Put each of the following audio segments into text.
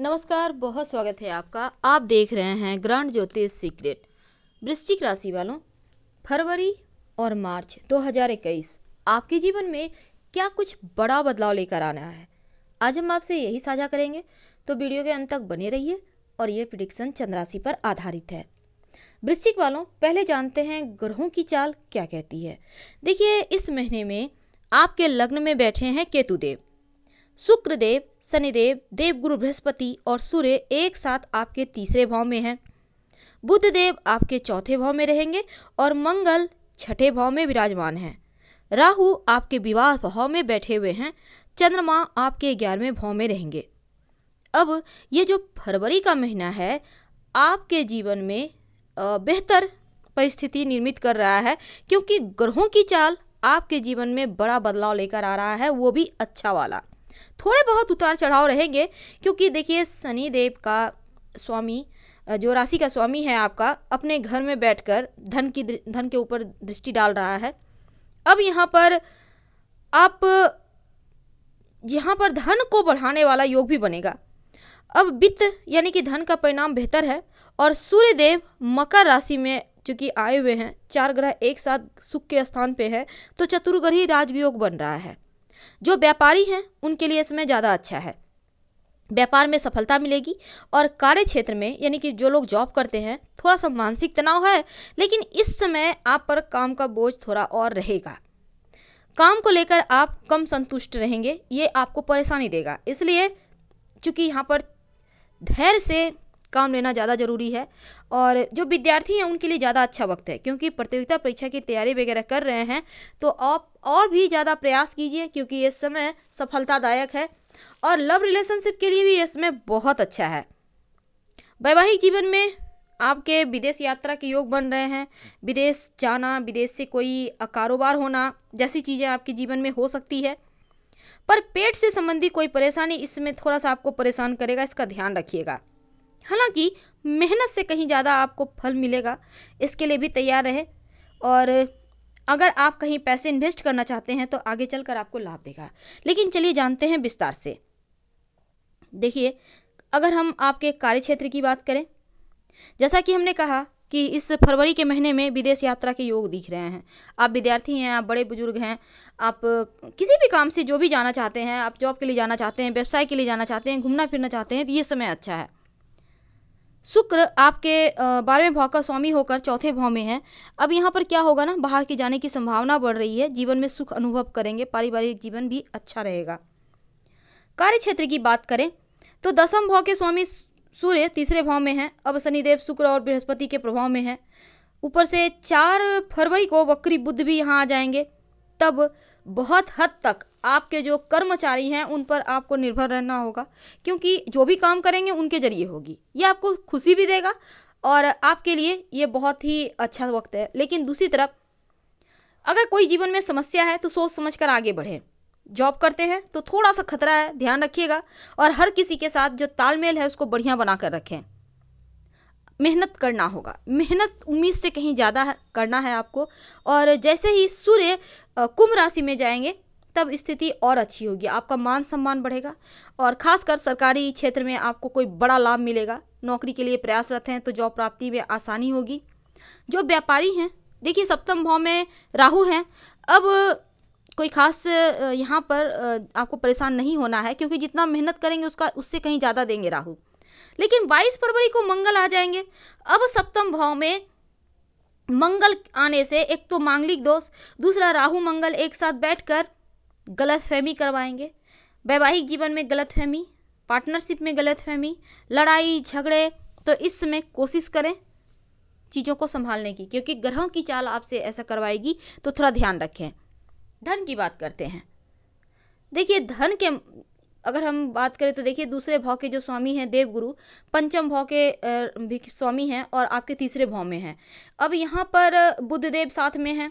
नमस्कार बहुत स्वागत है आपका आप देख रहे हैं ग्रांड ज्योतिष सीक्रेट वृश्चिक राशि वालों फरवरी और मार्च 2021 आपके जीवन में क्या कुछ बड़ा बदलाव लेकर आना है आज हम आपसे यही साझा करेंगे तो वीडियो के अंत तक बने रहिए और ये प्रिडिक्शन चंद्राशि पर आधारित है वृश्चिक वालों पहले जानते हैं ग्रहों की चाल क्या कहती है देखिए इस महीने में आपके लग्न में बैठे हैं केतुदेव शुक्रदेव शनिदेव देवगुरु बृहस्पति और सूर्य एक साथ आपके तीसरे भाव में हैं बुद्धदेव देव आपके चौथे भाव में रहेंगे और मंगल छठे भाव में विराजमान हैं राहु आपके विवाह भाव में बैठे हुए हैं चंद्रमा आपके ग्यारहवें भाव में रहेंगे अब ये जो फरवरी का महीना है आपके जीवन में बेहतर परिस्थिति निर्मित कर रहा है क्योंकि ग्रहों की चाल आपके जीवन में बड़ा बदलाव लेकर आ रहा है वो भी अच्छा वाला थोड़े बहुत उतार चढ़ाव रहेंगे क्योंकि देखिए शनिदेव देव का स्वामी जो राशि का स्वामी है आपका अपने घर में बैठकर धन की धन के ऊपर दृष्टि डाल रहा है अब यहाँ पर आप यहाँ पर धन को बढ़ाने वाला योग भी बनेगा अब वित्त यानी कि धन का परिणाम बेहतर है और सूर्य देव मकर राशि में चूँकि आए हुए हैं चार ग्रह एक साथ सुख के स्थान पे है तो चतुर्ग्रही राजयोग बन रहा है जो व्यापारी हैं उनके लिए इसमें ज़्यादा अच्छा है व्यापार में सफलता मिलेगी और कार्य क्षेत्र में यानी कि जो लोग जॉब करते हैं थोड़ा सा मानसिक तनाव है लेकिन इस समय आप पर काम का बोझ थोड़ा और रहेगा काम को लेकर आप कम संतुष्ट रहेंगे ये आपको परेशानी देगा इसलिए चूँकि यहाँ पर धैर्य से काम लेना ज़्यादा ज़रूरी है और जो विद्यार्थी हैं उनके लिए ज़्यादा अच्छा वक्त है क्योंकि प्रतियोगिता परीक्षा की तैयारी वगैरह कर रहे हैं तो आप और भी ज़्यादा प्रयास कीजिए क्योंकि ये समय सफलतादायक है और लव रिलेशनशिप के लिए भी ये समय बहुत अच्छा है वैवाहिक जीवन में आपके विदेश यात्रा के योग बन रहे हैं विदेश जाना विदेश से कोई कारोबार होना जैसी चीज़ें आपके जीवन में हो सकती है पर पेट से संबंधी कोई परेशानी इसमें थोड़ा सा आपको परेशान करेगा इसका ध्यान रखिएगा हालांकि मेहनत से कहीं ज़्यादा आपको फल मिलेगा इसके लिए भी तैयार रहे और अगर आप कहीं पैसे इन्वेस्ट करना चाहते हैं तो आगे चलकर आपको लाभ देगा लेकिन चलिए जानते हैं विस्तार से देखिए अगर हम आपके कार्य क्षेत्र की बात करें जैसा कि हमने कहा कि इस फरवरी के महीने में विदेश यात्रा के योग दिख रहे हैं आप विद्यार्थी हैं आप बड़े बुजुर्ग हैं आप किसी भी काम से जो भी जाना चाहते हैं आप जॉब के लिए जाना चाहते हैं व्यवसाय के लिए जाना चाहते हैं घूमना फिरना चाहते हैं तो ये समय अच्छा है शुक्र आपके बारहवें भाव का स्वामी होकर चौथे भाव में है अब यहाँ पर क्या होगा ना बाहर के जाने की संभावना बढ़ रही है जीवन में सुख अनुभव करेंगे पारिवारिक जीवन भी अच्छा रहेगा कार्य क्षेत्र की बात करें तो दसम भाव के स्वामी सूर्य तीसरे भाव में है अब शनिदेव शुक्र और बृहस्पति के प्रभाव में है ऊपर से चार फरवरी को वक्री बुद्ध भी यहाँ आ जाएंगे तब बहुत हद तक आपके जो कर्मचारी हैं उन पर आपको निर्भर रहना होगा क्योंकि जो भी काम करेंगे उनके जरिए होगी ये आपको खुशी भी देगा और आपके लिए ये बहुत ही अच्छा वक्त है लेकिन दूसरी तरफ अगर कोई जीवन में समस्या है तो सोच समझ कर आगे बढ़ें जॉब करते हैं तो थोड़ा सा खतरा है ध्यान रखिएगा और हर किसी के साथ जो तालमेल है उसको बढ़िया बना कर रखें मेहनत करना होगा मेहनत उम्मीद से कहीं ज़्यादा करना है आपको और जैसे ही सूर्य कुंभ राशि में जाएंगे तब स्थिति और अच्छी होगी आपका मान सम्मान बढ़ेगा और खासकर सरकारी क्षेत्र में आपको कोई बड़ा लाभ मिलेगा नौकरी के लिए प्रयासरत हैं तो जॉब प्राप्ति में आसानी होगी जो व्यापारी हैं देखिए सप्तम भाव में राहु हैं अब कोई खास यहाँ पर आपको परेशान नहीं होना है क्योंकि जितना मेहनत करेंगे उसका उससे कहीं ज़्यादा देंगे राहू लेकिन 22 फरवरी को मंगल आ जाएंगे अब सप्तम भाव में मंगल आने से एक तो मांगलिक दोष दूसरा राहु मंगल एक साथ बैठकर गलतफहमी करवाएंगे वैवाहिक जीवन में गलतफहमी पार्टनरशिप में गलतफहमी लड़ाई झगड़े तो इस समय कोशिश करें चीज़ों को संभालने की क्योंकि ग्रहों की चाल आपसे ऐसा करवाएगी तो थोड़ा ध्यान रखें धन की बात करते हैं देखिए धन के अगर हम बात करें तो देखिए दूसरे भाव के जो स्वामी हैं देवगुरु पंचम भाव के भी स्वामी हैं और आपके तीसरे भाव में हैं अब यहाँ पर बुद्धदेव साथ में हैं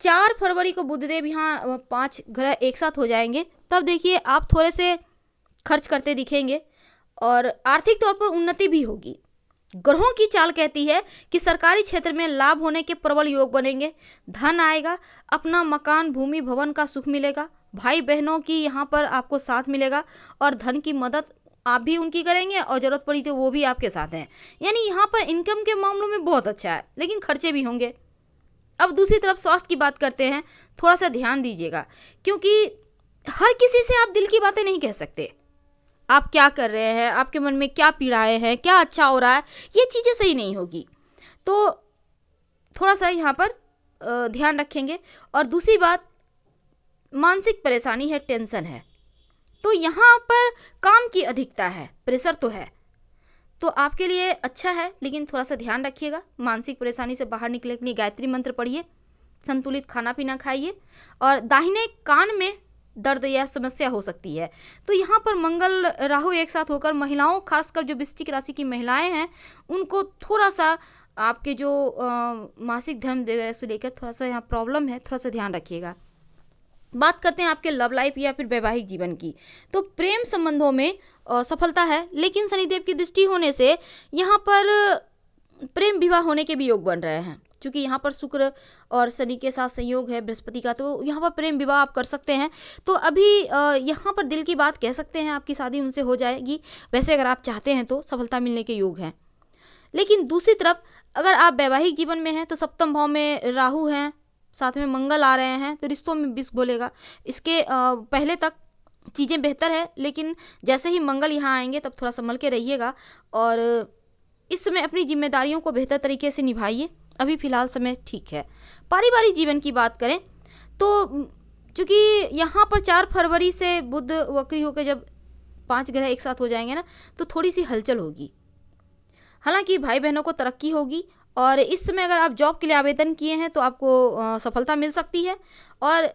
चार फरवरी को बुद्धदेव यहाँ पाँच ग्रह एक साथ हो जाएंगे तब देखिए आप थोड़े से खर्च करते दिखेंगे और आर्थिक तौर पर उन्नति भी होगी ग्रहों की चाल कहती है कि सरकारी क्षेत्र में लाभ होने के प्रबल योग बनेंगे धन आएगा अपना मकान भूमि भवन का सुख मिलेगा भाई बहनों की यहाँ पर आपको साथ मिलेगा और धन की मदद आप भी उनकी करेंगे और ज़रूरत पड़ी तो वो भी आपके साथ हैं यानी यहाँ पर इनकम के मामलों में बहुत अच्छा है लेकिन खर्चे भी होंगे अब दूसरी तरफ स्वास्थ्य की बात करते हैं थोड़ा सा ध्यान दीजिएगा क्योंकि हर किसी से आप दिल की बातें नहीं कह सकते आप क्या कर रहे हैं आपके मन में क्या पीड़ाएँ हैं क्या अच्छा हो रहा है ये चीज़ें सही नहीं होगी तो थोड़ा सा यहाँ पर ध्यान रखेंगे और दूसरी बात मानसिक परेशानी है टेंशन है तो यहाँ पर काम की अधिकता है प्रेशर तो है तो आपके लिए अच्छा है लेकिन थोड़ा सा ध्यान रखिएगा मानसिक परेशानी से बाहर निकलने के लिए गायत्री मंत्र पढ़िए संतुलित खाना पीना खाइए और दाहिने कान में दर्द या समस्या हो सकती है तो यहाँ पर मंगल राहु एक साथ होकर महिलाओं खासकर जो वृश्चिक राशि की महिलाएं हैं उनको थोड़ा सा आपके जो आ, मासिक धर्म वगैरह से लेकर थोड़ा सा यहाँ प्रॉब्लम है थोड़ा सा ध्यान रखिएगा बात करते हैं आपके लव लाइफ या फिर वैवाहिक जीवन की तो प्रेम संबंधों में सफलता है लेकिन शनिदेव की दृष्टि होने से यहाँ पर प्रेम विवाह होने के भी योग बन रहे हैं क्योंकि यहाँ पर शुक्र और शनि के साथ संयोग है बृहस्पति का तो यहाँ पर प्रेम विवाह आप कर सकते हैं तो अभी यहाँ पर दिल की बात कह सकते हैं आपकी शादी उनसे हो जाएगी वैसे अगर आप चाहते हैं तो सफलता मिलने के योग हैं लेकिन दूसरी तरफ अगर आप वैवाहिक जीवन में हैं तो सप्तम भाव में राहु हैं साथ में मंगल आ रहे हैं तो रिश्तों में विष बोलेगा इसके पहले तक चीज़ें बेहतर है लेकिन जैसे ही मंगल यहाँ आएंगे तब थोड़ा संभल के रहिएगा और इस समय अपनी जिम्मेदारियों को बेहतर तरीके से निभाइए अभी फ़िलहाल समय ठीक है पारिवारिक जीवन की बात करें तो चूँकि यहाँ पर चार फरवरी से बुद्ध वक्री होकर जब पांच ग्रह एक साथ हो जाएंगे ना तो थोड़ी सी हलचल होगी हालांकि भाई बहनों को तरक्की होगी और इस समय अगर आप जॉब के लिए आवेदन किए हैं तो आपको सफलता मिल सकती है और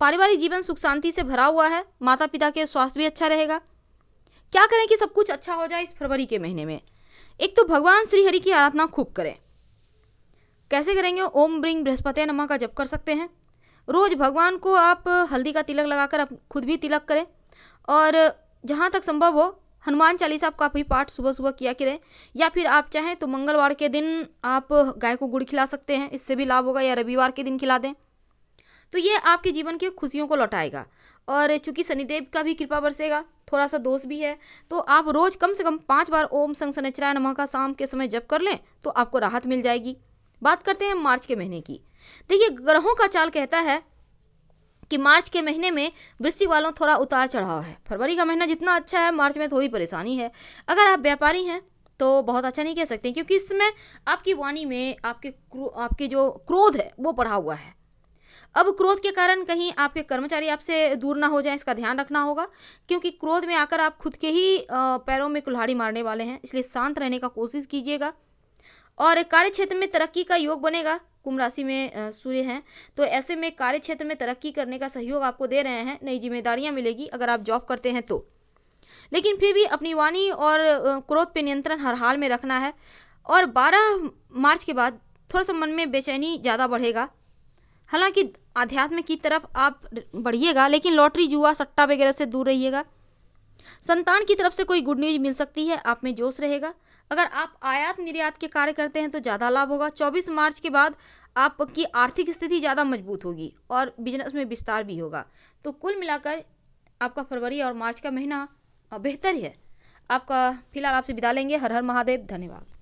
पारिवारिक जीवन सुख शांति से भरा हुआ है माता पिता के स्वास्थ्य भी अच्छा रहेगा क्या करें कि सब कुछ अच्छा हो जाए इस फरवरी के महीने में एक तो भगवान श्रीहरि की आराधना खूब करें कैसे करेंगे ओम ब्रिंग बृहस्पति नमा का जप कर सकते हैं रोज़ भगवान को आप हल्दी का तिलक लगाकर आप खुद भी तिलक करें और जहाँ तक संभव हो हनुमान चालीसा आप काफ़ी पाठ सुबह सुबह किया करें या फिर आप चाहें तो मंगलवार के दिन आप गाय को गुड़ खिला सकते हैं इससे भी लाभ होगा या रविवार के दिन खिला दें तो ये आपके जीवन की खुशियों को लौटाएगा और चूंकि शनिदेव का भी कृपा बरसेगा थोड़ा सा दोष भी है तो आप रोज़ कम से कम पाँच बार ओम संग सनचराय नमह का शाम के समय जप कर लें तो आपको राहत मिल जाएगी बात करते हैं मार्च के महीने की देखिए ग्रहों का चाल कहता है कि मार्च के महीने में वृश्चिक वालों थोड़ा उतार चढ़ाव है फरवरी का महीना जितना अच्छा है मार्च में थोड़ी परेशानी है अगर आप व्यापारी हैं तो बहुत अच्छा नहीं कह सकते क्योंकि इसमें आपकी वाणी में आपके आपके जो क्रोध है वो बढ़ा हुआ है अब क्रोध के कारण कहीं आपके कर्मचारी आपसे दूर ना हो जाए इसका ध्यान रखना होगा क्योंकि क्रोध में आकर आप खुद के ही पैरों में कुल्हाड़ी मारने वाले हैं इसलिए शांत रहने का कोशिश कीजिएगा और कार्य क्षेत्र में तरक्की का योग बनेगा कुंभ राशि में सूर्य हैं तो ऐसे में कार्य क्षेत्र में तरक्की करने का सहयोग आपको दे रहे हैं नई जिम्मेदारियाँ मिलेगी अगर आप जॉब करते हैं तो लेकिन फिर भी अपनी वाणी और क्रोध पर नियंत्रण हर हाल में रखना है और 12 मार्च के बाद थोड़ा सा मन में बेचैनी ज़्यादा बढ़ेगा हालांकि आध्यात्म की तरफ आप बढ़िएगा लेकिन लॉटरी जुआ सट्टा वगैरह से दूर रहिएगा संतान की तरफ से कोई गुड न्यूज मिल सकती है आप में जोश रहेगा अगर आप आयात निर्यात के कार्य करते हैं तो ज़्यादा लाभ होगा 24 मार्च के बाद आपकी आर्थिक स्थिति ज़्यादा मजबूत होगी और बिजनेस में विस्तार भी होगा तो कुल मिलाकर आपका फरवरी और मार्च का महीना बेहतर है आपका फिलहाल आपसे विदा लेंगे हर हर महादेव धन्यवाद